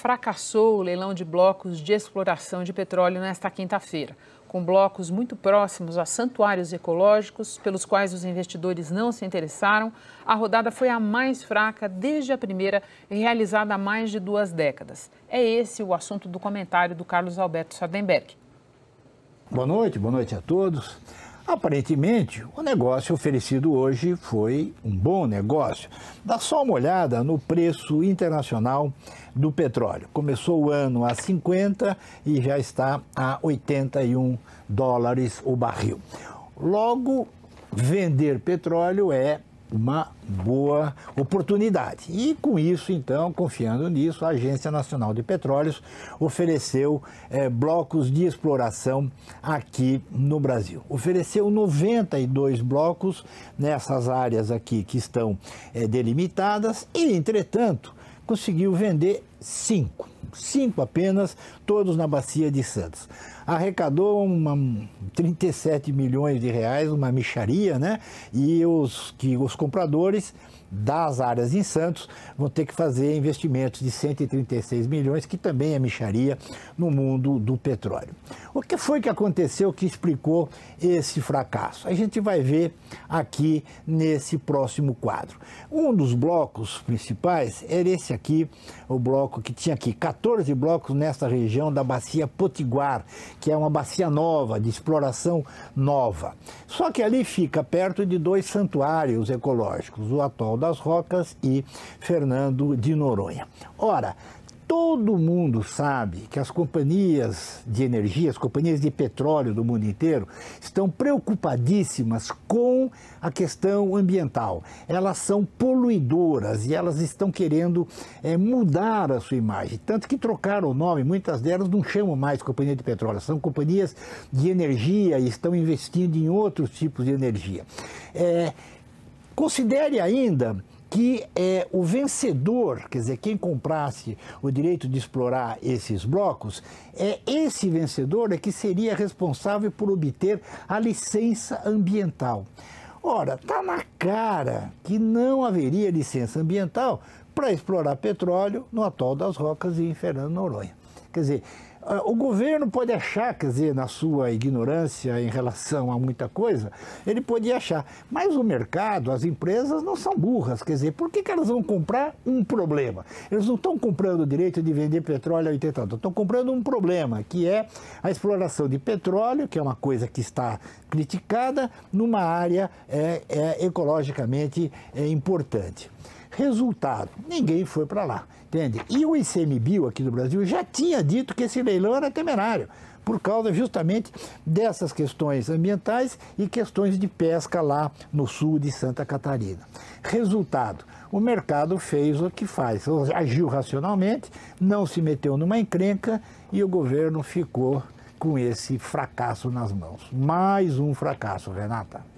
fracassou o leilão de blocos de exploração de petróleo nesta quinta-feira, com blocos muito próximos a santuários ecológicos, pelos quais os investidores não se interessaram. A rodada foi a mais fraca desde a primeira, realizada há mais de duas décadas. É esse o assunto do comentário do Carlos Alberto Sardenberg. Boa noite, boa noite a todos. Aparentemente, o negócio oferecido hoje foi um bom negócio. Dá só uma olhada no preço internacional do petróleo. Começou o ano a 50 e já está a 81 dólares o barril. Logo, vender petróleo é uma boa oportunidade. E com isso, então, confiando nisso, a Agência Nacional de Petróleos ofereceu é, blocos de exploração aqui no Brasil. Ofereceu 92 blocos nessas áreas aqui que estão é, delimitadas e, entretanto, conseguiu vender cinco cinco apenas, todos na Bacia de Santos. Arrecadou uma, 37 milhões de reais, uma micharia, né? E os, que os compradores das áreas em Santos vão ter que fazer investimentos de 136 milhões, que também é micharia no mundo do petróleo. O que foi que aconteceu que explicou esse fracasso? A gente vai ver aqui nesse próximo quadro. Um dos blocos principais era esse aqui, o bloco que tinha aqui 14 14 blocos nesta região da Bacia Potiguar, que é uma bacia nova, de exploração nova. Só que ali fica perto de dois santuários ecológicos, o Atol das Rocas e Fernando de Noronha. Ora, Todo mundo sabe que as companhias de energia, as companhias de petróleo do mundo inteiro, estão preocupadíssimas com a questão ambiental. Elas são poluidoras e elas estão querendo é, mudar a sua imagem. Tanto que trocaram o nome, muitas delas não chamam mais companhia de petróleo, são companhias de energia e estão investindo em outros tipos de energia. É, considere ainda que é, o vencedor, quer dizer, quem comprasse o direito de explorar esses blocos, é esse vencedor é que seria responsável por obter a licença ambiental. Ora, está na cara que não haveria licença ambiental para explorar petróleo no atol das Rocas e em Fernando Noronha. Quer dizer, ah, o governo pode achar, quer dizer, na sua ignorância em relação a muita coisa, ele pode achar. Mas o mercado, as empresas não são burras, quer dizer, por que, que elas vão comprar um problema? Eles não estão comprando o direito de vender petróleo a 80 estão comprando um problema, que é a exploração de petróleo, que é uma coisa que está criticada, numa área é, é ecologicamente é, importante. Resultado, ninguém foi para lá, entende? E o ICMBio aqui do Brasil já tinha dito que esse leilão era temerário, por causa justamente dessas questões ambientais e questões de pesca lá no sul de Santa Catarina. Resultado, o mercado fez o que faz, agiu racionalmente, não se meteu numa encrenca e o governo ficou com esse fracasso nas mãos. Mais um fracasso, Renata.